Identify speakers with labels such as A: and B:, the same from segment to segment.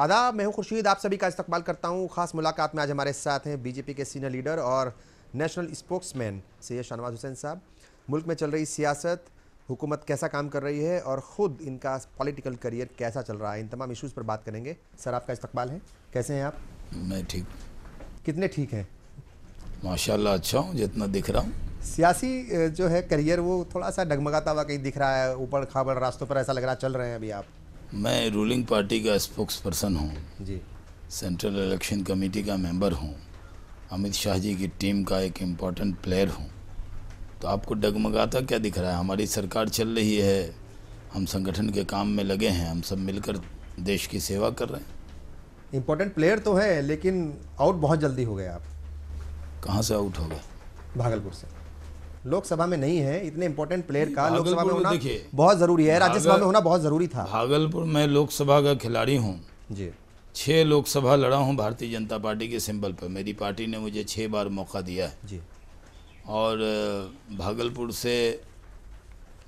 A: आदाब मैं हूं खुर्शीद आप सभी का इस्तकबाल करता हूं खास मुलाकात में आज हमारे साथ हैं बीजेपी के सीनियर लीडर और नेशनल स्पोक्समैन सैयद शाहनवाज हुसैन साहब मुल्क में चल रही सियासत हुकूमत कैसा काम कर रही है और ख़ुद इनका पॉलिटिकल करियर कैसा चल रहा है इन तमाम इश्यूज़ पर बात करेंगे सर आपका इस्तकबाल है कैसे हैं आप मैं ठीक कितने ठीक हैं
B: माशाला अच्छा हूँ जितना दिख रहा हूँ
A: सियासी जो है करियर वो थोड़ा सा डगमगाता हुआ कहीं दिख रहा है ऊपर खाबड़ रास्तों पर ऐसा लग रहा चल रहे हैं अभी आप
B: मैं रूलिंग पार्टी का स्पोक्स पर्सन हूँ जी सेंट्रल इलेक्शन कमेटी का मेंबर हूँ अमित शाह जी की टीम का एक इम्पॉर्टेंट प्लेयर हूँ तो आपको डगमगाता क्या दिख रहा है हमारी सरकार चल रही है हम संगठन के काम में लगे हैं हम सब मिलकर देश की सेवा कर रहे हैं
A: इम्पोर्टेंट प्लेयर तो है लेकिन आउट बहुत जल्दी हो गए आप कहाँ से
B: आउट हो गए भागलपुर से
A: लोकसभा में नहीं है इतने इंपॉर्टेंट प्लेयर का लोकसभा में होना बहुत जरूरी है राज्यसभा में होना बहुत जरूरी
B: था भागलपुर में लोकसभा का खिलाड़ी हूँ जी छः लोकसभा लड़ा हूँ भारतीय जनता पार्टी के सिंबल पर मेरी पार्टी ने मुझे छः बार मौका दिया है जी और भागलपुर से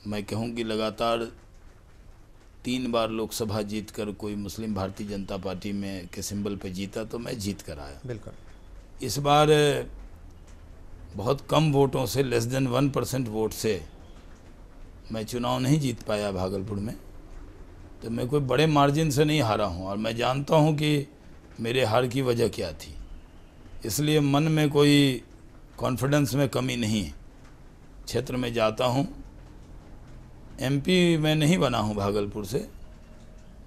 B: मैं कहूँ कि लगातार तीन बार लोकसभा जीत कर कोई मुस्लिम भारतीय जनता पार्टी में के सिंबल पे जीता तो मैं जीत कर आया
A: बिल्कुल
B: इस बार बहुत कम वोटों से less than one percent vote से मैं चुनाव नहीं जीत पाया भागलपुर में तो मैं कोई बड़े मार्जिन से नहीं हारा हूँ और मैं जानता हूँ कि मेरे हार की वजह क्या थी इसलिए मन में कोई कॉन्फिडेंस में कमी नहीं है क्षेत्र में जाता हूँ एमपी मैं नहीं बना हूँ भागलपुर से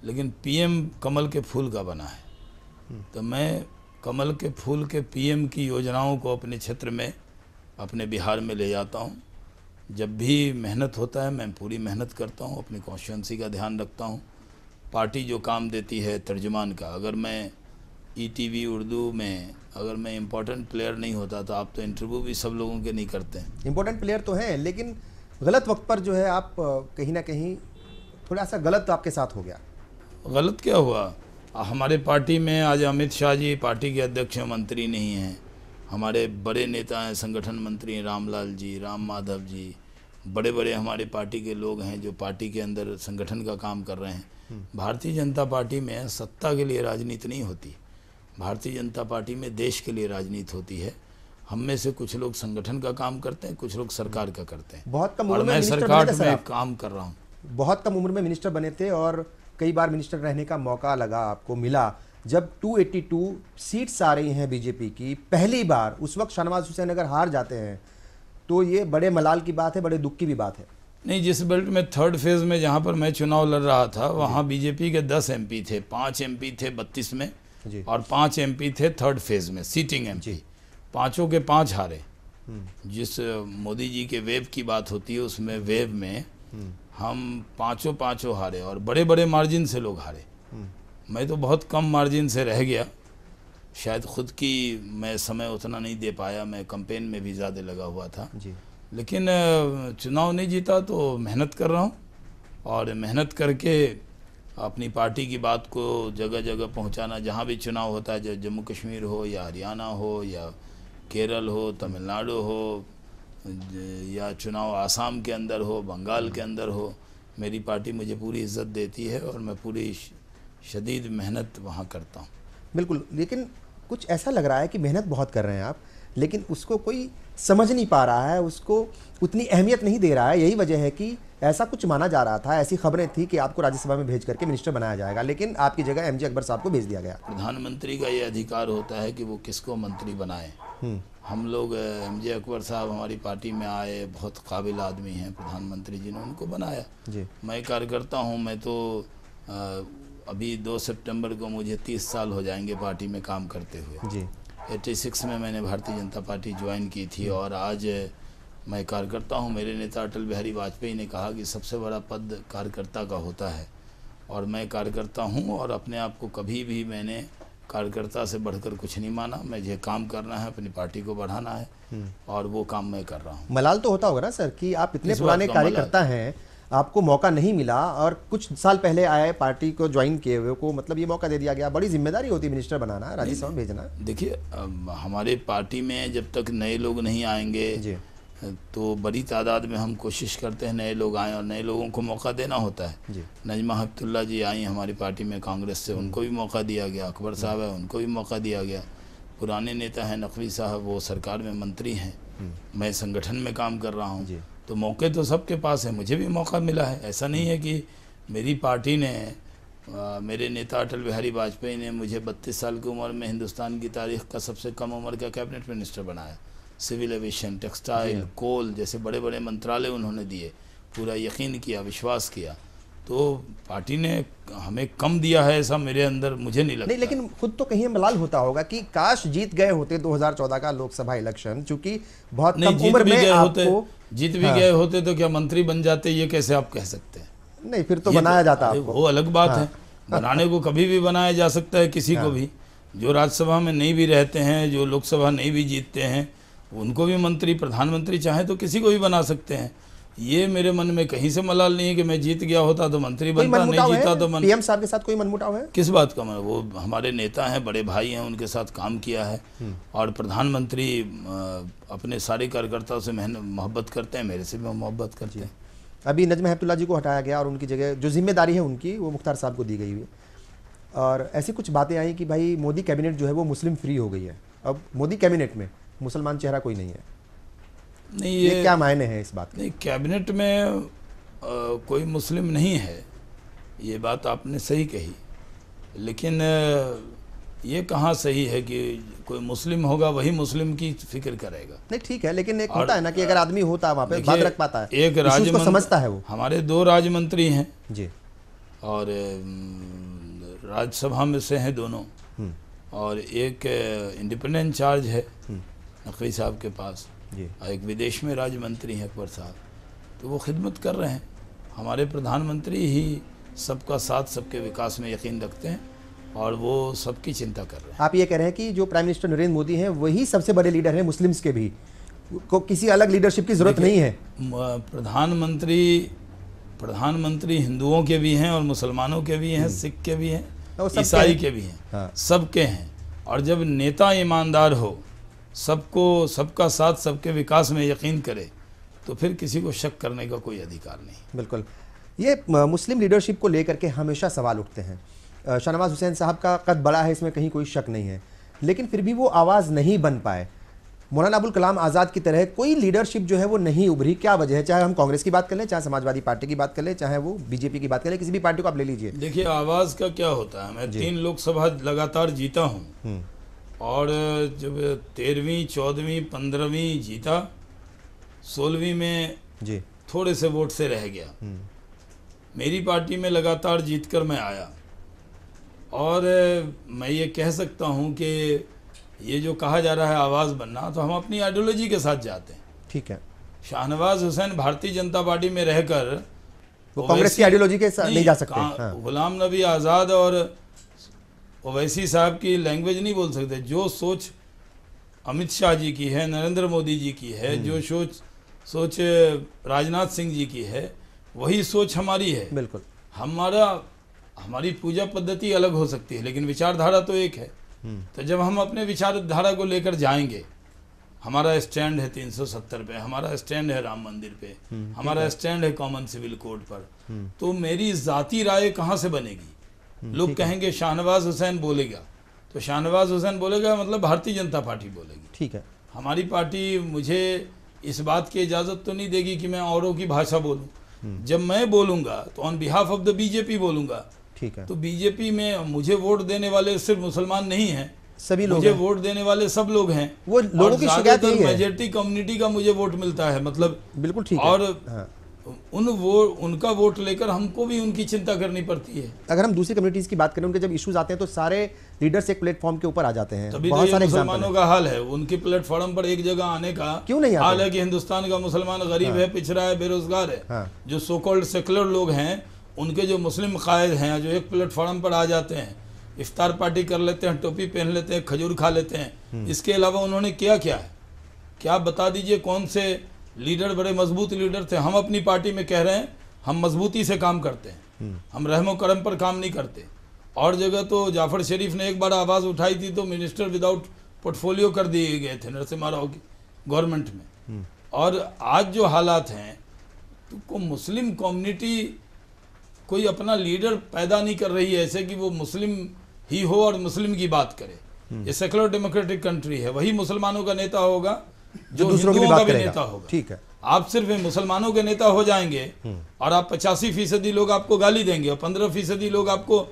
B: लेकिन पीएम कमल के फूल का बना है हम्म। तो मैं कमल के फूल के पीएम की योजनाओं को अपने क्षेत्र में अपने बिहार में ले जाता हूँ जब भी मेहनत होता है मैं पूरी मेहनत करता हूँ अपनी कॉन्स्टिटेंसी का ध्यान रखता हूँ पार्टी जो काम देती है तर्जमान का अगर मैं ई e उर्दू में अगर मैं इम्पोर्टेंट प्लेयर नहीं होता तो आप तो इंटरव्यू भी सब लोगों के नहीं करते हैं
A: इम्पोर्टेंट प्लेयर तो हैं लेकिन गलत वक्त पर जो है आप कहीं ना कहीं थोड़ा सा गलत आपके साथ हो गया
B: गलत क्या हुआ हमारे पार्टी में आज अमित शाह जी पार्टी के अध्यक्ष मंत्री नहीं हैं हमारे बड़े नेता हैं संगठन मंत्री हैं रामलाल जी राम माधव जी बड़े बड़े हमारे पार्टी के लोग हैं जो पार्टी के अंदर संगठन का काम कर रहे हैं हम्म। भारतीय जनता पार्टी में सत्ता के लिए राजनीति नहीं होती भारतीय जनता पार्टी में देश के लिए राजनीति होती है हम में से कुछ लोग संगठन का काम करते हैं कुछ लोग सरकार का करते हैं
A: बहुत कम उम्र में सरकार में काम कर रहा हूँ बहुत कम उम्र में मिनिस्टर बने थे और कई बार मिनिस्टर रहने का मौका लगा आपको मिला जब 282 सीट्स आ रही हैं बीजेपी की पहली बार उस वक्त शाहनवाज हुसैन अगर हार जाते हैं तो ये बड़े मलाल की बात है बड़े दुख की भी बात है
B: नहीं जिस बेल्ट में थर्ड फेज में जहाँ पर मैं चुनाव लड़ रहा था वहाँ बीजेपी के दस एमपी थे पाँच एमपी थे बत्तीस में और पाँच एमपी थे थर्ड फेज में सीटिंग एमपी पाँचों के पाँच हारे हम्म। जिस मोदी जी के वेव की बात होती है उसमें वेव में हम्म। हम पांचों पाँचों हारे और बड़े बड़े मार्जिन से लोग हारे मैं तो बहुत कम मार्जिन से रह गया शायद ख़ुद की मैं समय उतना नहीं दे पाया मैं कंपेन में भी ज़्यादा लगा हुआ था जी लेकिन चुनाव नहीं जीता तो मेहनत कर रहा हूँ और मेहनत करके अपनी पार्टी की बात को जगह जगह पहुँचाना जहाँ भी चुनाव होता है चाहे जम्मू कश्मीर हो या हरियाणा हो या केरल हो तमिलनाडु हो या चुनाव आसाम के अंदर हो बंगाल के अंदर हो मेरी पार्टी मुझे पूरी इज्जत देती है और मैं पूरी शदीद मेहनत वहाँ करता हूँ
A: बिल्कुल लेकिन कुछ ऐसा लग रहा है कि मेहनत बहुत कर रहे हैं आप लेकिन उसको कोई समझ नहीं पा रहा है उसको उतनी अहमियत नहीं दे रहा है यही वजह है कि ऐसा कुछ माना जा रहा था ऐसी खबरें थी कि आपको राज्यसभा में भेज करके मिनिस्टर बनाया जाएगा लेकिन आपकी जगह एम अकबर साहब को भेज दिया गया
B: प्रधानमंत्री का ये अधिकार होता है कि वो किसको मंत्री बनाए हम्म। हम लोग एम जे अकबर साहब हमारी पार्टी में आए बहुत काबिल आदमी हैं प्रधानमंत्री जी ने उनको बनाया जी मैं कार्यकर्ता हूँ मैं तो अभी दो सितंबर को मुझे तीस साल हो जाएंगे पार्टी में काम करते हुए एट्टी सिक्स में मैंने भारतीय जनता पार्टी ज्वाइन की थी और आज मैं कार्यकर्ता हूँ मेरे नेता अटल बिहारी वाजपेयी ने कहा कि सबसे बड़ा पद कार्यकर्ता का होता है और मैं कार्यकर्ता हूँ और अपने आप को कभी भी मैंने कार्यकर्ता से बढ़कर कुछ नहीं माना मैं मुझे काम करना है अपनी पार्टी को बढ़ाना है हम्म। और वो काम मैं कर रहा हूँ मलाल तो
A: होता होगा ना सर कि आप इतने पुराने कार्यकर्ता हैं आपको मौका नहीं मिला और कुछ साल पहले आए पार्टी को ज्वाइन किए हुए को मतलब ये मौका दे दिया गया बड़ी जिम्मेदारी होती मिनिस्टर बनाना राज्यसभा भेजना
B: देखिए हमारे पार्टी में जब तक नए लोग नहीं आएंगे तो बड़ी तादाद में हम कोशिश करते हैं नए लोग आए और नए लोगों को मौका देना होता है नजमा हफ्तुल्ला जी आई हमारी पार्टी में कांग्रेस से उनको भी मौका दिया गया अकबर साहब है उनको भी मौका दिया गया पुराने नेता हैं नकवी साहब वो सरकार में मंत्री हैं मैं संगठन में काम कर रहा हूँ तो मौके तो सबके पास है मुझे भी मौका मिला है ऐसा नहीं है कि मेरी पार्टी ने आ, मेरे नेता अटल बिहारी वाजपेयी ने मुझे बत्तीस साल की उम्र में हिंदुस्तान की तारीख का सबसे कम उम्र का कैबिनेट मिनिस्टर बनाया सिविल एविएशन टेक्सटाइल कोल जैसे बड़े बड़े मंत्रालय उन्होंने दिए पूरा यकीन किया विश्वास किया तो पार्टी ने हमें कम दिया है ऐसा मेरे अंदर मुझे नहीं लगता नहीं
A: लेकिन खुद तो कहीं मलाल होता होगा कि काश जीत गए होते 2014 का लोकसभा इलेक्शन चूंकि बहुत कम उम्र में आपको जीत भी हाँ। गए
B: होते तो क्या मंत्री बन जाते ये कैसे आप कह सकते हैं नहीं फिर तो, तो बनाया जाता आपको वो अलग बात हाँ। है बनाने को कभी भी बनाया जा सकता है किसी हाँ। को भी जो राज्यसभा में नहीं भी रहते हैं जो लोकसभा नहीं भी जीतते हैं उनको भी मंत्री प्रधानमंत्री चाहे तो किसी को भी बना सकते हैं ये मेरे मन में कहीं से मलाल नहीं है कि मैं जीत गया होता तो मंत्री बनता नहीं जीता तो मन पीएम साहब के साथ कोई मनमुटाव है किस बात का मैं वो हमारे नेता हैं बड़े भाई हैं उनके साथ काम किया है हम्म। और प्रधानमंत्री अपने सारे कार्यकर्ताओं से मेहनत मोहब्बत करते हैं मेरे से भी मोहब्बत करते हैं अभी नजम हेतुल्ला जी
A: को हटाया गया और उनकी जगह जो जिम्मेदारी है उनकी वो मुख्तार साहब को दी गई है और ऐसी कुछ बातें आई कि भाई मोदी कैबिनेट जो है वो मुस्लिम फ्री हो गई है अब मोदी कैबिनेट में मुसलमान चेहरा कोई नहीं
B: है नहीं ये, ये क्या मायने
A: हैं इस बात नहीं
B: कैबिनेट में आ, कोई मुस्लिम नहीं है ये बात आपने सही कही लेकिन ये कहाँ सही है कि कोई मुस्लिम होगा वही मुस्लिम की फिक्र करेगा
A: नहीं ठीक है लेकिन एक होता है ना कि अगर आदमी होता वहाँ पे बात रख पाता है एक राज्य समझता है वो हमारे
B: दो राज्य मंत्री हैं जी और राज्यसभा में से हैं दोनों हम्म। और एक इंडिपेंडेंट चार्ज है हम्म। नकवी साहब के पास एक विदेश में राज्य मंत्री हैं अकबर साहब तो वो खिदमत कर रहे हैं हमारे प्रधानमंत्री ही सबका साथ सबके विकास में यकीन रखते हैं और वो सबकी चिंता कर रहे
A: हैं आप ये कह रहे हैं कि जो प्राइम मिनिस्टर नरेंद्र मोदी हैं वही सबसे बड़े लीडर हैं मुस्लिम्स के भी को किसी अलग लीडरशिप की ज़रूरत नहीं है
B: प्रधानमंत्री प्रधानमंत्री हिंदुओं के भी हैं और मुसलमानों के भी हैं हम्म। सिख के भी हैं तो ईसाई के भी हैं हाँ। सबके हैं और जब नेता ईमानदार हो सबको सबका साथ सबके विकास में यकीन करे तो फिर किसी को शक करने का कोई अधिकार नहीं
A: बिल्कुल ये मुस्लिम लीडरशिप को लेकर के हमेशा सवाल उठते हैं शाहनवाज हुसैन साहब का कद बड़ा है इसमें कहीं कोई शक नहीं है लेकिन फिर भी वो आवाज़ नहीं बन पाए मौलाना अबुल कलाम आज़ाद की तरह कोई लीडरशिप जो है वो नहीं उभरी क्या वजह है चाहे हम कांग्रेस की बात कर लें चाहे समाजवादी पार्टी की बात कर लें चाहे वो बीजेपी की बात कर लें किसी भी पार्टी को आप ले लीजिए
B: देखिए आवाज़ का क्या होता है मैं तीन लोकसभा लगातार जीता हूँ हम्म। और जब तेरहवीं चौदहवीं पंद्रहवीं जीता सोलहवीं में जी थोड़े से वोट से रह गया हम्म। मेरी पार्टी में लगातार जीत कर मैं आया और मैं ये कह सकता हूँ कि ये जो कहा जा रहा है आवाज़ बनना तो हम अपनी आइडियोलॉजी के साथ जाते हैं ठीक है शाहनवाज हुसैन भारतीय जनता पार्टी में रहकर कांग्रेस की आइडियोलॉजी के साथ नहीं जा सकते हाँ। गुलाम नबी आज़ाद और ओवैसी साहब की लैंग्वेज नहीं बोल सकते जो सोच अमित शाह जी की है नरेंद्र मोदी जी की है हम्म। जो सोच सोच राजनाथ सिंह जी की है वही सोच हमारी है बिल्कुल हमारा हमारी पूजा पद्धति अलग हो सकती है लेकिन विचारधारा तो एक है हम्म। तो जब हम अपने विचारधारा को लेकर जाएंगे हमारा स्टैंड है 370 पे हमारा स्टैंड है राम मंदिर पे हम्म, हमारा स्टैंड है कॉमन सिविल कोड पर तो मेरी जाति राय कहाँ से बनेगी हम्म, लोग कहेंगे शाहनवाज हुसैन बोलेगा तो शाहनवाज हुसैन बोलेगा मतलब भारतीय जनता पार्टी बोलेगी ठीक है हमारी पार्टी मुझे इस बात की इजाज़त तो नहीं देगी कि मैं औरों की भाषा बोलूँ हम्म। जब मैं बोलूंगा तो on behalf of the BJP बोलूंगा ठीक है तो बीजेपी में मुझे वोट देने वाले सिर्फ मुसलमान नहीं है सभी लोग मुझे वोट देने वाले सब लोग हैं वो लोगों की शिकायत मेजोरिटी कम्युनिटी का मुझे वोट मिलता है मतलब बिल्कुल ठीक और हाँ। उन वो उनका वोट लेकर हमको भी उनकी चिंता करनी पड़ती है अगर हम दूसरी कम्युनिटीज़ की बात करें उनके जब इश्यूज आते हैं तो सारे
A: लीडर्स एक प्लेटफॉर्म के ऊपर आ जाते हैं तभी तो बहुत तो सारे मुसलमानों का हाल
B: है उनके प्लेटफॉर्म पर एक जगह आने का क्यों नहीं हाल है कि हिंदुस्तान का मुसलमान गरीब हाँ। है पिछड़ा है बेरोजगार है हाँ। जो सोकोल्ड सेकुलर लोग हैं उनके जो मुस्लिम कायद हैं जो एक प्लेटफॉर्म पर आ जाते हैं इफ्तार पार्टी कर लेते हैं टोपी पहन लेते हैं खजूर खा लेते हैं हम्म। इसके अलावा उन्होंने किया क्या है क्या बता दीजिए कौन से लीडर बड़े मजबूत लीडर थे हम अपनी पार्टी में कह रहे हैं हम मजबूती से काम करते हैं हम्म। हम रहम करम पर काम नहीं करते और जगह तो जाफर शरीफ ने एक बार आवाज़ उठाई थी तो मिनिस्टर विदाउट पोर्टफोलियो कर दिए गए थे नरसिम्हा राव की गवर्नमेंट में हम्म। और आज जो हालात हैं तो को मुस्लिम कम्युनिटी कोई अपना लीडर पैदा नहीं कर रही है ऐसे कि वो मुस्लिम ही हो और मुस्लिम की बात करे हम्म। ये सेकुलर डेमोक्रेटिक कंट्री है वही मुसलमानों का नेता होगा जो दूसरों की बात करेगा ठीक है आप सिर्फ मुसलमानों के नेता हो जाएंगे हम्म। और आप पचासी फीसदी लोग आपको गाली देंगे और पंद्रह फीसदी लोग आपको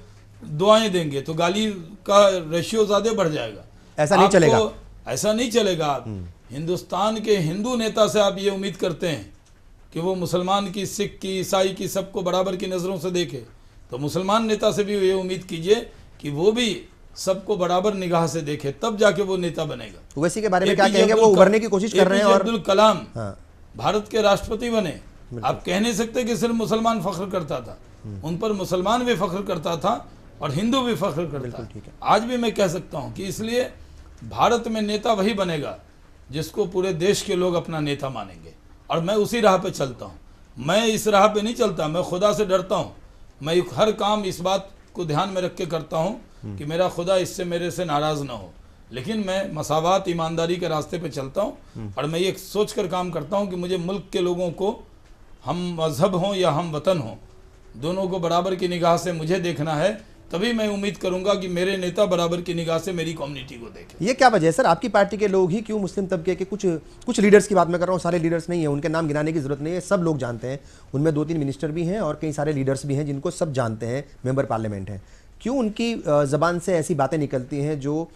B: दुआएं देंगे तो गाली का रेशियो ज्यादा बढ़ जाएगा ऐसा नहीं चलेगा ऐसा नहीं चलेगा आप हम्म। हिंदुस्तान के हिंदू नेता से आप ये उम्मीद करते हैं कि वो मुसलमान की सिख की ईसाई की सबको बराबर की नज़रों से देखे तो मुसलमान नेता से भी ये उम्मीद कीजिए कि वो भी सबको बराबर निगाह से देखे तब जाके वो नेता बनेगा वैसी के बारे में क्या कहेंगे वो उभरने की कोशिश कर रहे हैं और अब्दुल कलाम हाँ। भारत के राष्ट्रपति बने आप कह नहीं सकते कि सिर्फ मुसलमान फख्र करता था हम्म। उन पर मुसलमान भी फख्र करता था और हिंदू भी फख्र करता था आज भी मैं कह सकता हूँ कि इसलिए भारत में नेता वही बनेगा जिसको पूरे देश के लोग अपना नेता मानेंगे और मैं उसी राह पे चलता हूँ मैं इस राह पे नहीं चलता मैं खुदा से डरता हूँ मैं हर काम इस बात को ध्यान में रख के करता हूँ हम्म। कि मेरा खुदा इससे मेरे से नाराज़ ना हो लेकिन मैं मसावत ईमानदारी के रास्ते पे चलता हूँ हम्म। और मैं ये सोच कर काम करता हूँ कि मुझे मुल्क के लोगों को हम मज़हब हों या हम वतन हों दोनों को बराबर की निगाह से मुझे देखना है तभी मैं उम्मीद करूंगा कि मेरे नेता बराबर की निगाह से मेरी कम्युनिटी को देखें
A: ये क्या वजह है सर आपकी पार्टी के लोग ही क्यों मुस्लिम तबके के कुछ कुछ लीडर्स की बात मैं कर रहा हूँ सारे लीडर्स नहीं है उनके नाम गिनाने की जरूरत नहीं है सब लोग जानते हैं उनमें दो तीन मिनिस्टर भी हैं और कई सारे लीडर्स भी हैं जिनको सब जानते हैं मेम्बर पार्लियामेंट हैं क्यों उनकी ज़बान से ऐसी बातें निकलती हैं जो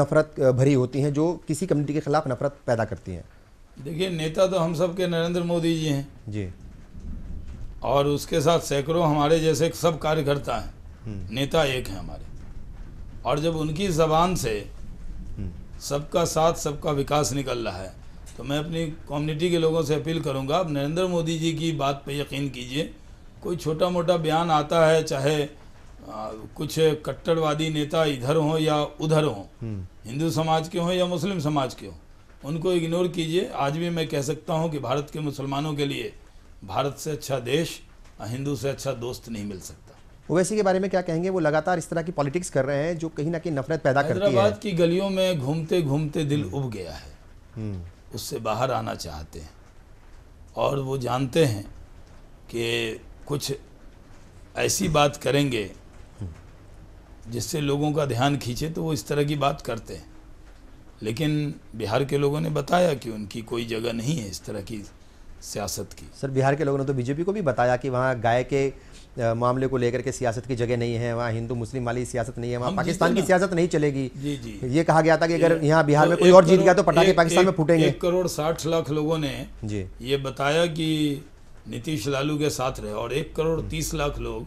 A: नफरत भरी होती हैं जो किसी कम्युनिटी के खिलाफ नफरत पैदा करती हैं
B: देखिए नेता तो हम सब के नरेंद्र मोदी जी हैं जी और उसके साथ सैकड़ों हमारे जैसे सब कार्यकर्ता हैं नेता एक हैं हमारे और जब उनकी जबान से सबका साथ सबका विकास निकल रहा है तो मैं अपनी कम्युनिटी के लोगों से अपील करूंगा आप नरेंद्र मोदी जी की बात पे यकीन कीजिए कोई छोटा मोटा बयान आता है चाहे आ, कुछ कट्टरवादी नेता इधर हों या उधर हों हिंदू समाज के हों या मुस्लिम समाज के हों उनको इग्नोर कीजिए आज भी मैं कह सकता हूं कि भारत के मुसलमानों के लिए भारत से अच्छा देश हिंदू से अच्छा दोस्त नहीं मिल सकता
A: ओवैसी के बारे में क्या कहेंगे वो लगातार इस तरह की पॉलिटिक्स कर रहे हैं जो कहीं ना कहीं
B: नफरत पैदा करती है हैदराबाद की गलियों में घूमते घूमते दिल उब गया है हम्म। उससे बाहर आना चाहते हैं और वो जानते हैं कि कुछ ऐसी बात करेंगे जिससे लोगों का ध्यान खींचे तो वो इस तरह की बात करते हैं लेकिन बिहार के लोगों ने बताया कि उनकी कोई जगह नहीं है इस तरह की सियासत की
A: सर बिहार के लोगों ने तो बीजेपी को भी बताया कि वहाँ गाय के मामले को लेकर के सियासत की जगह नहीं है वहाँ हिंदू मुस्लिम वाली सियासत नहीं है वहाँ पाकिस्तान की सियासत नहीं चलेगी जी जी ये कहा गया था कि अगर यहाँ बिहार में कोई और जीत गया तो पटाखे पाकिस्तान में फूटेंगे एक
B: करोड़ साठ लाख लोगों ने जी ये बताया कि नीतीश लालू के साथ रहे और एक करोड़ तीस लाख लोग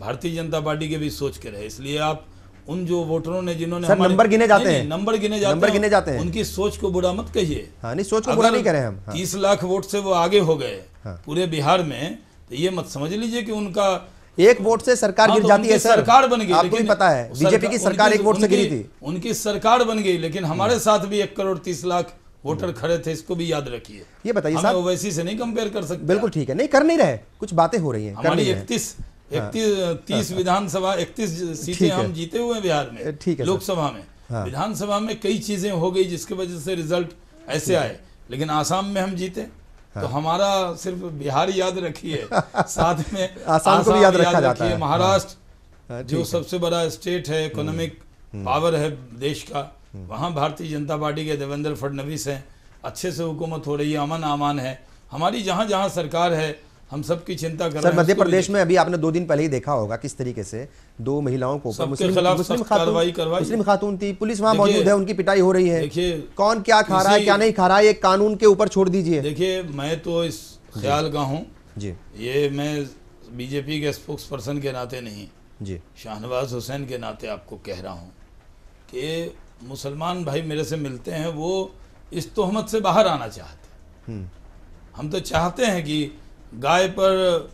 B: भारतीय जनता पार्टी के भी सोच के रहे इसलिए आप उन जो वोटरों ने जिन्होंने नंबर गिने जाते हैं नंबर गिने जाते नंबर गिने जाते हैं उनकी सोच को बुरा मत कहिए हाँ नहीं सोच को बुरा नहीं करे हम हाँ। तीस लाख वोट से वो आगे हो गए हाँ। पूरे बिहार में तो ये मत समझ लीजिए कि उनका एक वोट से सरकार हाँ, गिर तो जाती है सर सरकार बन गई आपको भी
A: पता है बीजेपी की सरकार एक वोट से गिरी थी
B: उनकी सरकार बन गई लेकिन हमारे हम्म। साथ भी एक करोड़ तीस लाख वोटर हम्म। खड़े थे इसको भी याद रखिए ये बताइए साहब वैसी से नहीं कंपेयर कर सकते
A: बिल्कुल ठीक है नहीं कर नहीं रहे कुछ बातें हो रही है हमारी इकतीस हाँ। इकतीस तीस हाँ। विधानसभा इकतीस सीटें हम
B: जीते हुए बिहार में ठीक है लोकसभा में विधानसभा में कई चीजें हो गई जिसकी वजह से रिजल्ट ऐसे आए लेकिन आसाम में हम जीते हाँ। तो हमारा सिर्फ बिहार याद रखिए साथ में आसाम को भी याद रखा जाता है महाराष्ट्र हाँ। हाँ, जो सबसे बड़ा स्टेट है इकोनॉमिक हम्म। पावर हम्म। है देश का हम्म। वहाँ भारतीय जनता पार्टी के देवेंद्र फडनवीस हैं अच्छे से हुकूमत हो रही है अमन अमान है हमारी जहाँ जहाँ सरकार है हम सबकी चिंता कर सर मध्य प्रदेश
A: में अभी आपने दो दिन पहले ही देखा होगा किस तरीके से दो महिलाओं को मुस्लिम खातून थी पुलिस वहाँ मौजूद है उनकी पिटाई हो रही है कौन क्या खा रहा है क्या नहीं खा रहा है ये कानून के ऊपर
B: छोड़ दीजिए देखिए मैं तो इस ख्याल का हूँ जी ये मैं बीजेपी के स्पोक्स पर्सन के नाते नहीं जी शाहनवाज हुसैन के नाते आपको कह रहा हूँ कि मुसलमान भाई मेरे से मिलते हैं वो इस तोहमत से बाहर आना चाहते हम्म। हम तो चाहते हैं कि गाय पर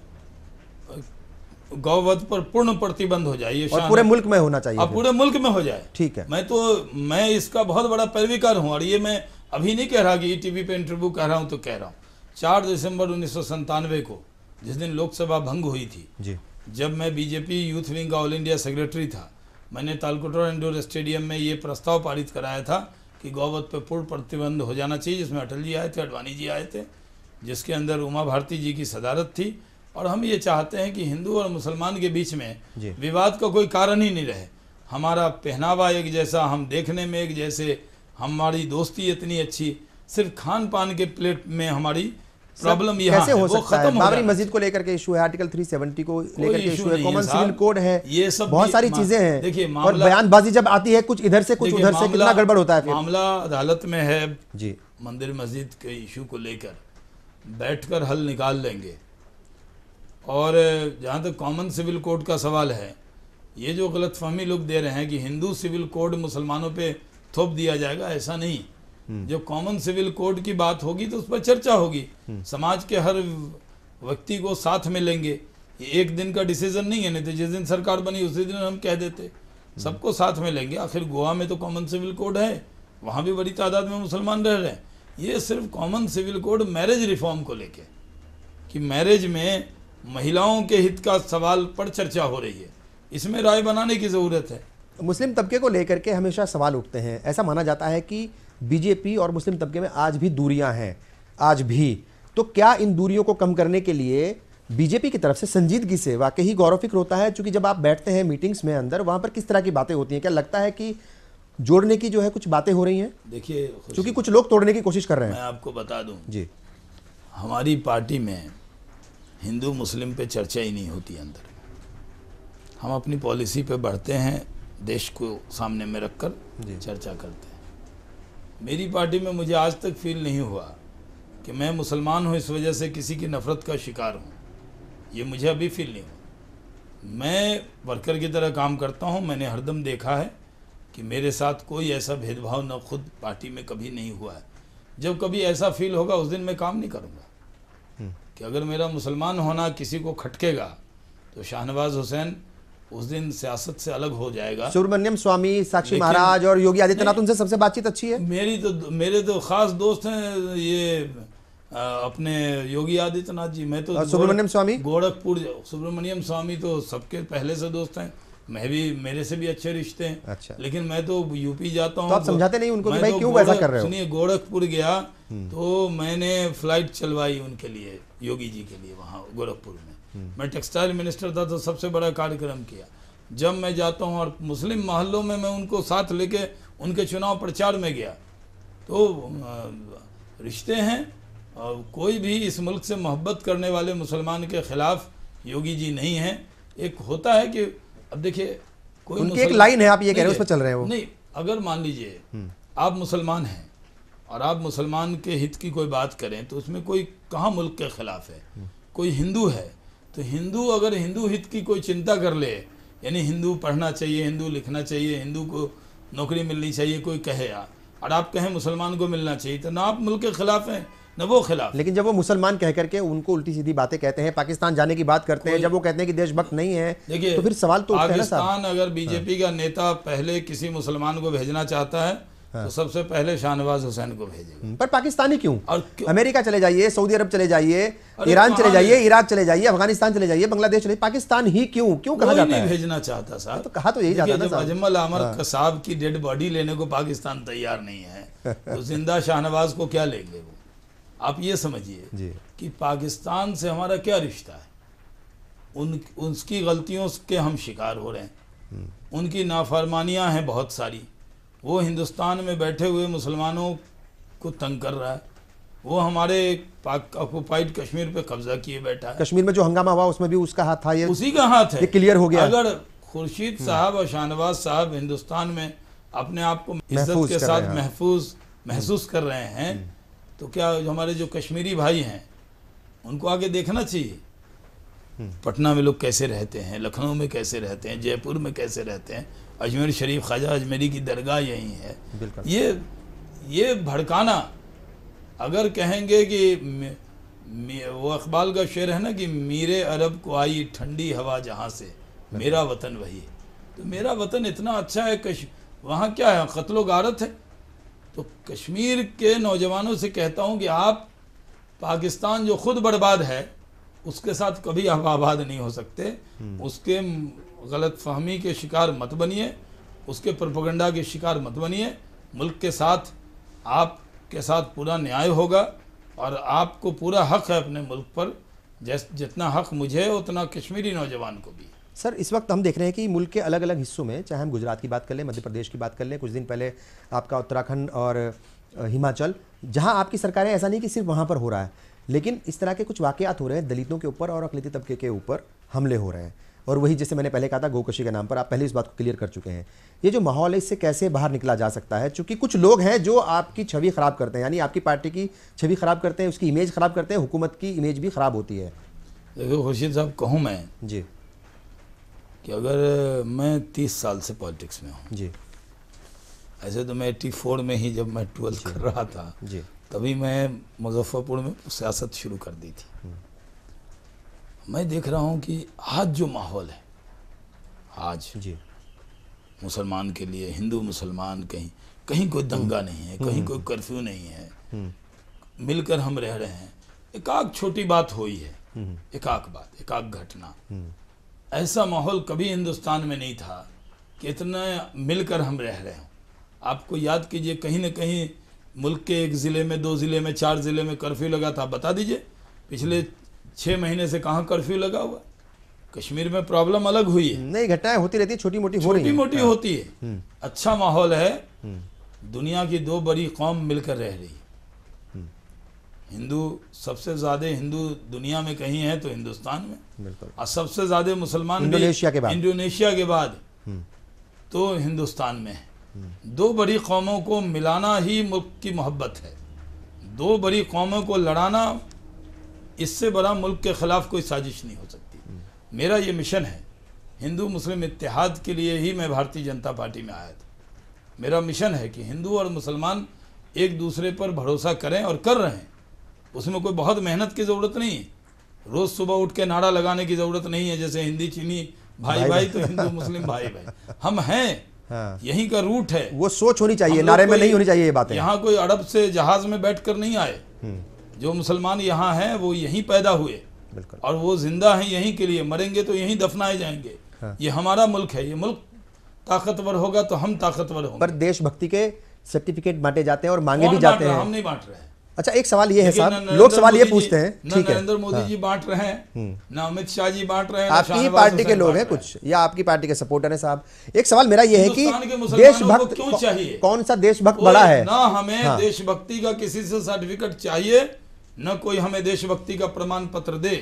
B: गौवध पर पूर्ण प्रतिबंध हो जाए ये और पूरे मुल्क में होना चाहिए अब पूरे मुल्क में हो जाए ठीक है मैं तो मैं इसका बहुत बड़ा पैरवीकार हूँ और ये मैं अभी नहीं कह रहा कि टीवी e पे इंटरव्यू कह रहा हूँ तो कह रहा हूँ चार दिसंबर उन्नीस को जिस दिन लोकसभा भंग हुई थी जी जब मैं BJP youth wing all India secretary था मैंने तालकोटोर इंडोर स्टेडियम में ये प्रस्ताव पारित कराया था कि गौवध पर पूर्ण प्रतिबंध हो जाना चाहिए जिसमें अटल जी आए थे अडवाणी जी आए थे जिसके अंदर उमा भारती जी की सदारत थी और हम ये चाहते हैं कि हिंदू और मुसलमान के बीच में विवाद का कोई कारण ही नहीं रहे हमारा पहनावा एक जैसा हम देखने में एक जैसे हमारी दोस्ती इतनी अच्छी सिर्फ खान पान के प्लेट में हमारी प्रॉब्लम यहाँ है, हो वो खत्म बाबरी
A: मस्जिद को लेकर के इशू है आर्टिकल 370
B: को लेकर के इशू है कॉमन सिविल कोड है ये सब बहुत सारी चीजें हैं देखिए और बयानबाजी
A: जब आती है कुछ इधर से कुछ उधर से कितना गड़बड़ होता है
B: मामला अदालत में है जी मंदिर मस्जिद के इशू को लेकर बैठकर हल निकाल लेंगे और जहाँ तक कॉमन सिविल कोड का सवाल है ये जो गलत फहमी लोग दे रहे हैं कि हिंदू सिविल कोड मुसलमानों पे थोप दिया जाएगा ऐसा नहीं हम्म। जो कॉमन सिविल कोड की बात होगी तो उस पर चर्चा होगी हम्म। समाज के हर व्यक्ति को साथ में लेंगे ये एक दिन का डिसीजन नहीं है नहीं तो जिस दिन सरकार बनी उसी दिन हम कह देते हम्म। सबको साथ में लेंगे आखिर गोवा में तो कॉमन सिविल कोड है वहाँ भी बड़ी तादाद में मुसलमान रह रहे हैं ये सिर्फ common civil code marriage reform को लेके कि मैरिज में महिलाओं के हित का सवाल पर चर्चा हो रही है इसमें राय बनाने की ज़रूरत है मुस्लिम तबके को लेकर
A: के हमेशा सवाल उठते हैं ऐसा माना जाता है कि बीजेपी और मुस्लिम तबके में आज भी दूरियां हैं आज भी तो क्या इन दूरियों को कम करने के लिए बीजेपी की तरफ से संजीदगी से वाकई गौरव फिक्र होता है क्योंकि जब आप बैठते हैं मीटिंग्स में अंदर वहाँ पर किस तरह की बातें होती हैं क्या लगता है कि जोड़ने की जो है कुछ बातें हो रही हैं देखिए क्योंकि कुछ लोग तोड़ने की कोशिश कर रहे हैं मैं
B: आपको बता दूं जी हमारी पार्टी में हिंदू मुस्लिम पे चर्चा ही नहीं होती अंदर हम अपनी पॉलिसी पे बढ़ते हैं देश को सामने में रखकर चर्चा करते हैं मेरी पार्टी में मुझे आज तक फील नहीं हुआ कि मैं मुसलमान हूँ इस वजह से किसी की नफ़रत का शिकार हूँ ये मुझे अभी फील नहीं हुआ मैं वर्कर की तरह काम करता हूँ मैंने हरदम देखा है कि मेरे साथ कोई ऐसा भेदभाव न खुद पार्टी में कभी नहीं हुआ है जब कभी ऐसा फील होगा उस दिन मैं काम नहीं करूँगा हम्म। कि अगर मेरा मुसलमान होना किसी को खटकेगा तो शाहनवाज हुसैन उस दिन सियासत से अलग हो जाएगा सुब्रमण्यम
A: स्वामी साक्षी महाराज और योगी आदित्यनाथ
B: उनसे सबसे बातचीत अच्छी है मेरी तो मेरे तो खास दोस्त हैं ये आ, अपने योगी आदित्यनाथ जी मैं तो सुब्रमण्यम स्वामी गोरखपुर सुब्रमण्यम स्वामी तो सबके पहले से दोस्त हैं मैं भी मेरे से भी अच्छे रिश्ते हैं अच्छा लेकिन मैं तो यूपी जाता हूँ तो समझाते नहीं उनको भाई तो क्यों ऐसा कर रहे हो सुनिए गोरखपुर गया हम्म। तो मैंने फ्लाइट चलवाई उनके लिए योगी जी के लिए वहाँ गोरखपुर में हम्म। मैं टेक्सटाइल मिनिस्टर था तो सबसे बड़ा कार्यक्रम किया जब मैं जाता हूँ और मुस्लिम मोहल्लों में मैं उनको साथ लेके उनके चुनाव प्रचार में गया तो रिश्ते हैं और कोई भी इस मुल्क से मोहब्बत करने वाले मुसलमान के ख़िलाफ़ योगी जी नहीं हैं एक होता है कि अब देखिए कोई उनकी एक लाइन है आप ये कह रहे हो उस पर चल रहे हो नहीं अगर मान लीजिए हम्म। आप मुसलमान हैं और आप मुसलमान के हित की कोई बात करें तो उसमें कोई कहाँ मुल्क के खिलाफ है हम्म। कोई हिंदू है तो हिंदू अगर हिंदू हित की कोई चिंता कर ले यानी हिंदू पढ़ना चाहिए हिंदू लिखना चाहिए हिंदू को नौकरी मिलनी चाहिए कोई कहे और आप कहें मुसलमान को मिलना चाहिए तो ना आप मुल्क के खिलाफ हैं वो खिलाफ
A: लेकिन जब वो मुसलमान कह करके उनको उल्टी सीधी बातें कहते हैं पाकिस्तान जाने की बात करते हैं जब वो कहते हैं कि देशभक्त नहीं है तो फिर सवाल तो पाकिस्तान
B: अगर हाँ। बीजेपी का नेता पहले किसी मुसलमान को भेजना चाहता है हाँ। तो सबसे पहले शाहनवाज हुसैन को भेजे हम्म, पर
A: पाकिस्तानी क्यों और अमेरिका चले जाइए सऊदी अरब चले जाइए ईरान चले जाइए इराक चले जाइए अफगानिस्तान चले जाइए बांग्लादेश चले पाकिस्तान ही क्यों क्यों कहा जाता है
B: भेजना चाहता साहब तो कहा तो यही जाता था अजमल अमर हाँ। साहब की डेड बॉडी लेने को पाकिस्तान तैयार नहीं है तो जिंदा शाहनवाज को क्या लेंगे वो आप ये समझिए कि पाकिस्तान से हमारा क्या रिश्ता है उन उनकी गलतियों के हम शिकार हो रहे हैं हम्म। उनकी नाफरमानियां हैं बहुत सारी वो हिंदुस्तान में बैठे हुए मुसलमानों को तंग कर रहा है वो हमारे पाक ऑक्यूपाइड कश्मीर पे कब्जा किए बैठा है कश्मीर
A: में जो हंगामा हुआ उसमें भी उसका हाथ था ये उसी का हाथ है ये क्लियर हो गया अगर
B: खुर्शीद हम्म। साहब और शाहनवाज साहब हिंदुस्तान में अपने आप को इज्जत के साथ महफूज महसूस कर रहे हैं हम्म। तो क्या हमारे जो कश्मीरी भाई हैं उनको आगे देखना चाहिए हम्म। पटना में लोग कैसे रहते हैं लखनऊ में कैसे रहते हैं जयपुर में कैसे रहते हैं अजमेर शरीफ ख्वाजा अजमेरी की दरगाह यही है ये ये भड़काना अगर कहेंगे कि वो अकबाल का शेर है ना कि मीरे अरब को आई ठंडी हवा जहाँ से मेरा वतन वही तो मेरा वतन इतना अच्छा है कश वहाँ क्या है कत्लो गारत है तो कश्मीर के नौजवानों से कहता हूँ कि आप पाकिस्तान जो खुद बर्बाद है उसके साथ कभी आप आबाद नहीं हो सकते हम्म। उसके गलत फहमी के शिकार मत बनिए उसके प्रपगंडा के शिकार मत बनिए मुल्क के साथ आप के साथ पूरा न्याय होगा और आपको पूरा हक है अपने मुल्क पर जैस जितना हक मुझे उतना कश्मीरी नौजवान को भी है
A: सर इस वक्त हम देख रहे हैं कि मुल्क के अलग अलग हिस्सों में चाहे हम गुजरात की बात कर लें मध्य प्रदेश की बात कर लें कुछ दिन पहले आपका उत्तराखंड और हिमाचल जहां आपकी सरकारें ऐसा नहीं कि सिर्फ वहां पर हो रहा है लेकिन इस तरह के कुछ वाकयात हो रहे हैं दलितों के ऊपर और अकलीति तबके के ऊपर हमले हो रहे हैं और वही जैसे मैंने पहले कहा था गोकशी के नाम पर आप पहले इस बात को क्लियर कर चुके हैं ये जो माहौल है इससे कैसे बाहर निकला जा सकता है चूंकि कुछ लोग हैं जो आपकी छवि ख़राब करते हैं यानी आपकी पार्टी की छवि ख़राब
B: करते हैं उसकी इमेज ख़राब करते हैं हुकूमत की इमेज भी ख़राब होती है देखो खुर्शीद साहब कहूँ मैं जी कि अगर मैं तीस साल से पॉलिटिक्स में हूँ जी ऐसे तो मैं एट्टी फोर में ही जब मैं ट्वेल्थ कर रहा था जी तभी मैं मुजफ्फरपुर में सियासत शुरू कर दी थी हम्म। मैं देख रहा हूँ कि आज जो माहौल है आज जी मुसलमान के लिए हिंदू मुसलमान कहीं कहीं कोई दंगा हम्म। नहीं है हम्म। कहीं कोई कर्फ्यू नहीं है मिलकर हम रह रहे हैं एक आग छोटी बात हुई है एक आग बात एक आग घटना ऐसा माहौल कभी हिंदुस्तान में नहीं था कि इतना मिलकर हम रह रहे हों आपको याद कीजिए कहीं ना कहीं मुल्क के एक ज़िले में दो ज़िले में चार ज़िले में कर्फ्यू लगा था बता दीजिए पिछले छः महीने से कहाँ कर्फ्यू लगा हुआ कश्मीर में प्रॉब्लम अलग हुई है नहीं घटनाएं होती रहती है छोटी मोटी हो रही छोटी मोटी हाँ। होती है हम्म। अच्छा माहौल है हम्म। दुनिया की दो बड़ी कौम मिलकर रह रही है हिंदू सबसे ज़्यादा हिंदू दुनिया में कहीं है तो हिंदुस्तान में और सबसे ज़्यादा मुसलमान इंडोनेशिया के बाद इंडोनेशिया के बाद हम्म। तो हिंदुस्तान में है हम्म। दो बड़ी कौमों को मिलाना ही मुल्क की मोहब्बत है दो बड़ी कौमों को लड़ाना इससे बड़ा मुल्क के ख़िलाफ़ कोई साजिश नहीं हो सकती हम्म। मेरा ये मिशन है हिंदू मुस्लिम इतिहाद के लिए ही मैं भारतीय जनता पार्टी में आया था मेरा मिशन है कि हिंदू और मुसलमान एक दूसरे पर भरोसा करें और कर रहे हैं उसमें कोई बहुत मेहनत की ज़रूरत नहीं है रोज़ सुबह उठ के नाड़ा लगाने की ज़रूरत नहीं है जैसे हिंदी चीनी भाई भाई, भाई तो हिंदू मुस्लिम भाई भाई हम हैं हाँ। यहीं का रूट है वो सोच होनी चाहिए नारे में नहीं होनी चाहिए ये बातें यहाँ कोई अरब से जहाज में बैठकर नहीं आए हम्म। जो मुसलमान यहाँ हैं वो यहीं पैदा हुए और वो जिंदा हैं यहीं के लिए मरेंगे तो यहीं दफनाए जाएंगे हाँ। ये हमारा मुल्क है ये मुल्क ताकतवर होगा तो हम ताकतवर होंगे पर देशभक्ति के सर्टिफिकेट बांटे जाते हैं और मांगे भी जाते हैं हम नहीं बांट रहे हैं अच्छा एक सवाल ये है साहब लोग सवाल ये पूछते हैं ठीक है नरेंद्र मोदी हाँ। जी बांट रहे हैं हम्म। ना अमित शाह जी बांट रहे हैं आपकी पार्टी के लोग हैं
A: कुछ या आपकी पार्टी के सपोर्टर हैं साहब एक सवाल मेरा ये है कि देशभक्त क्यों चाहिए कौन सा देशभक्त बड़ा है ना हमें हाँ।
B: देशभक्ति का किसी से सर्टिफिकेट चाहिए न कोई हमें देशभक्ति का प्रमाण पत्र दे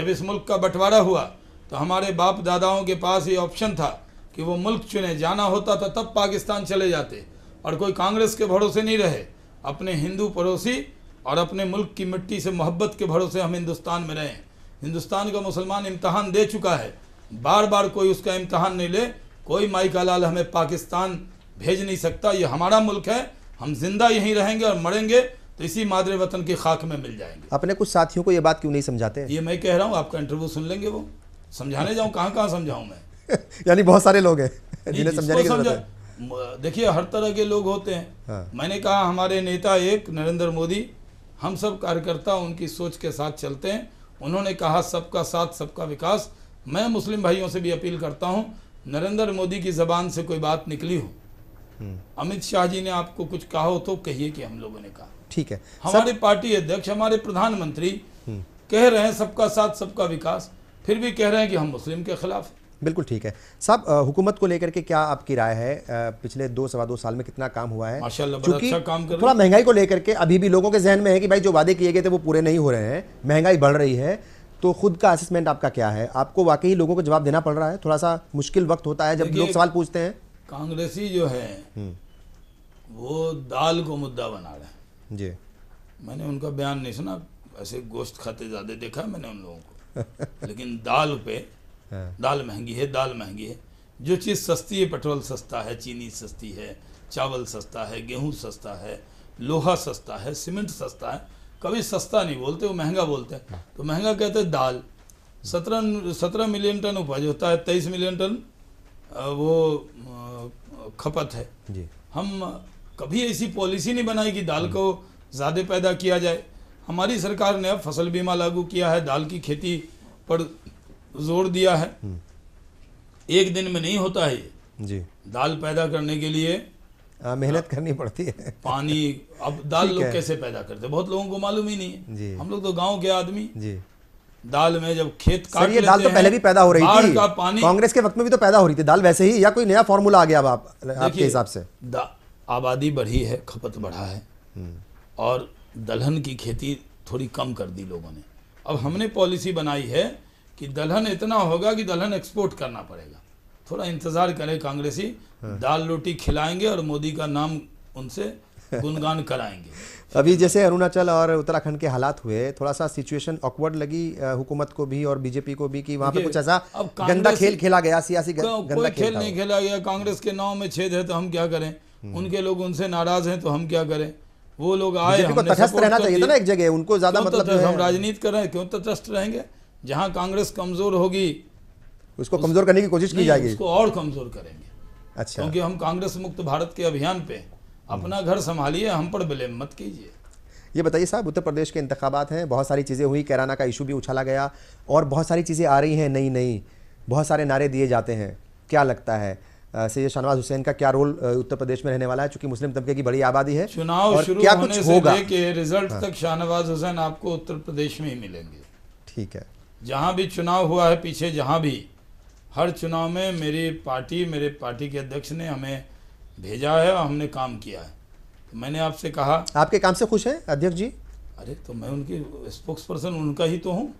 B: जब इस मुल्क का बंटवारा हुआ तो हमारे बाप दादाओं के पास ये ऑप्शन था कि वो मुल्क चुने जाना होता था तब पाकिस्तान चले जाते और कोई कांग्रेस के भरोसे नहीं रहे अपने हिंदू पड़ोसी और अपने मुल्क की मिट्टी से मोहब्बत के भरोसे हम हिंदुस्तान में रहें हिंदुस्तान का मुसलमान इम्तहान दे चुका है बार बार कोई उसका इम्तहान नहीं ले कोई माई का लाल हमें पाकिस्तान भेज नहीं सकता ये हमारा मुल्क है हम जिंदा यहीं रहेंगे और मरेंगे तो इसी मादरे वतन की खाक में मिल जाएंगे
A: अपने कुछ साथियों को ये बात क्यों नहीं समझाते ये
B: मैं कह रहा हूँ आपका इंटरव्यू सुन लेंगे वो समझाने जाऊँ कहाँ कहाँ समझाऊँ मैं
A: यानी बहुत सारे लोग हैं जिन्हें समझाने की
B: देखिए हर तरह के लोग होते हैं हाँ। मैंने कहा हमारे नेता एक नरेंद्र मोदी हम सब कार्यकर्ता उनकी सोच के साथ चलते हैं उन्होंने कहा सबका साथ सबका विकास मैं मुस्लिम भाइयों से भी अपील करता हूँ नरेंद्र मोदी की ज़बान से कोई बात निकली हो हम्म। अमित शाह जी ने आपको कुछ कहा हो तो कहिए कि हम लोगों ने कहा
A: ठीक है हमारी सब...
B: पार्टी अध्यक्ष हमारे प्रधानमंत्री हम्म। कह रहे हैं सबका साथ सबका विकास फिर भी कह रहे हैं कि हम मुस्लिम के खिलाफ हैं
A: बिल्कुल ठीक है साहब हुकूमत को लेकर के क्या आपकी राय है आ, पिछले दो सवा दो साल में कितना काम हुआ है क्योंकि अच्छा थोड़ा महंगाई को लेकर के अभी भी लोगों के जहन में है कि भाई जो वादे किए गए थे वो पूरे नहीं हो रहे हैं महंगाई बढ़ रही है तो खुद का असेसमेंट आपका क्या है आपको वाकई लोगों को जवाब देना पड़ रहा है थोड़ा सा मुश्किल वक्त होता है जब लोग सवाल पूछते हैं
B: कांग्रेसी जो है हम्म। वो दाल को मुद्दा बना रहे हैं जी मैंने उनका बयान नहीं सुना ऐसे गोश्त खाते ज़्यादा देखा मैंने उन लोगों को लेकिन दाल पे हाँ। दाल महंगी है दाल महंगी है जो चीज़ सस्ती है पेट्रोल सस्ता है चीनी सस्ती है चावल सस्ता है गेहूँ सस्ता है लोहा सस्ता है सीमेंट सस्ता है कभी सस्ता नहीं बोलते वो महंगा बोलते हैं हाँ। तो महंगा कहते हैं दाल सत्रह सत्रह मिलियन टन उपज होता है तेईस मिलियन टन वो खपत है जी। हम कभी ऐसी पॉलिसी नहीं बनाई कि दाल को ज़्यादा पैदा किया जाए हमारी सरकार ने अब फसल बीमा लागू किया है दाल की खेती पर जोर दिया है हम्म। एक दिन में नहीं होता है जी दाल पैदा करने के लिए हाँ, मेहनत करनी पड़ती है पानी अब दाल लोग कैसे पैदा करते बहुत लोगों को मालूम ही नहीं है जी। हम लोग तो गांव के आदमी जी दाल में जब खेत काट लेते दाल तो पहले भी पैदा हो रही थी
A: कांग्रेस के वक्त में भी तो पैदा हो रही थी दाल वैसे ही या कोई नया फॉर्मूला आ गया अब आपके हिसाब से
B: आबादी बढ़ी है खपत बढ़ा है हम्म। और दलहन की खेती थोड़ी कम कर दी लोगों ने अब हमने पॉलिसी बनाई है कि दलहन इतना होगा कि दलहन एक्सपोर्ट करना पड़ेगा थोड़ा इंतजार करें कांग्रेसी हाँ। दाल रोटी खिलाएंगे और मोदी का नाम उनसे गुणगान कराएंगे
A: अभी जैसे अरुणाचल और उत्तराखंड के हालात हुए थोड़ा सा सिचुएशन ऑकवर्ड लगी हुकूमत को भी और बीजेपी को भी कि वहाँ पे कुछ ऐसा गंदा खेल खेला गया सियासी गंदा खेल, खेल नहीं
B: खेला गया कांग्रेस के नाव में छेद है तो हम क्या करें हम्म। उनके लोग उनसे नाराज हैं तो हम क्या करें वो लोग आए हमने तटस्थ रहना चाहिए था ना एक जगह उनको ज्यादा तो मतलब हम राजनीति कर रहे हैं क्यों तो तटस्थ रहेंगे जहां कांग्रेस कमजोर होगी उसको उस,
A: कमजोर करने की कोशिश की जाएगी उसको
B: और कमजोर करेंगे अच्छा क्योंकि हम कांग्रेस मुक्त भारत के अभियान पे अपना घर संभालिए हम पर ब्लेम मत कीजिए
A: ये बताइए साहब उत्तर प्रदेश के इंतबात हैं बहुत सारी चीज़ें हुई कैराना का इशू भी उछाला गया और बहुत सारी चीज़ें आ रही हैं नई नई बहुत सारे नारे दिए जाते हैं क्या लगता है सैयद शाहनवाज हुसैन का क्या रोल उत्तर प्रदेश में रहने वाला है चूंकि मुस्लिम तबके की बड़ी आबादी है चुनाव और शुरू क्या होने कुछ होगा के रिजल्ट हाँ। तक
B: शाहनवाज हुसैन आपको उत्तर प्रदेश में ही मिलेंगे ठीक है जहाँ भी चुनाव हुआ है पीछे जहाँ भी हर चुनाव में मेरी पार्टी मेरे पार्टी के अध्यक्ष ने हमें भेजा है और हमने काम किया है तो मैंने आपसे कहा आपके काम से खुश हैं अध्यक्ष जी अरे तो मैं उनकी स्पोक्स पर्सन उनका ही तो हूँ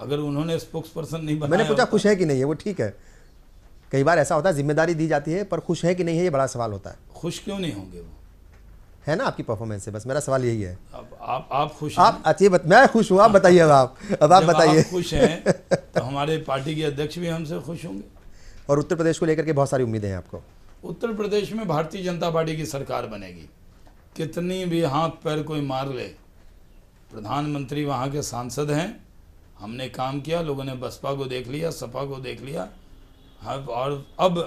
B: अगर उन्होंने स्पोक्स पर्सन नहीं बनाया मैंने पूछा खुश
A: है कि नहीं है वो ठीक है कई बार ऐसा होता है जिम्मेदारी दी जाती है पर खुश है कि नहीं है ये बड़ा सवाल होता है
B: खुश क्यों नहीं होंगे वो
A: है ना आपकी परफॉर्मेंस है बस मेरा सवाल यही है
B: अब आप आप खुश आप
A: अच्छी बत, मैं खुश हूँ आप हाँ। बताइए अब आप अब आप बताइए खुश हैं
B: तो हमारे पार्टी के अध्यक्ष भी हमसे खुश होंगे
A: और उत्तर प्रदेश को लेकर के बहुत सारी उम्मीदें हैं आपको
B: उत्तर प्रदेश में भारतीय जनता पार्टी की सरकार बनेगी कितनी भी हाथ पैर कोई मार ले प्रधानमंत्री वहाँ के सांसद हैं हमने काम किया लोगों ने बसपा को देख लिया सपा को देख लिया और अब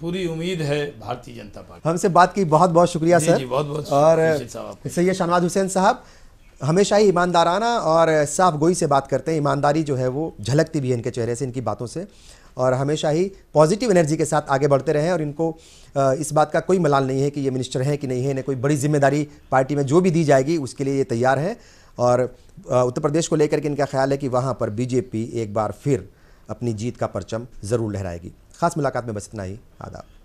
B: पूरी उम्मीद है भारतीय जनता पार्टी हमसे
A: बात की बहुत बहुत शुक्रिया सर जी बहुत बहुत और सैयद शहनवाज हुसैन साहब हमेशा ही ईमानदाराना और साफ गोई से बात करते हैं ईमानदारी जो है वो झलकती भी है इनके चेहरे से इनकी बातों से और हमेशा ही पॉजिटिव एनर्जी के साथ आगे बढ़ते रहे और इनको इस बात का कोई मलाल नहीं है कि ये मिनिस्टर हैं कि नहीं है इन्हें कोई बड़ी जिम्मेदारी पार्टी में जो भी दी जाएगी उसके लिए ये तैयार हैं और उत्तर प्रदेश को लेकर के इनका ख्याल है कि वहाँ पर बीजेपी एक बार फिर अपनी जीत का परचम ज़रूर लहराएगी ख़ास मुलाकात में बस इतना ही आदाब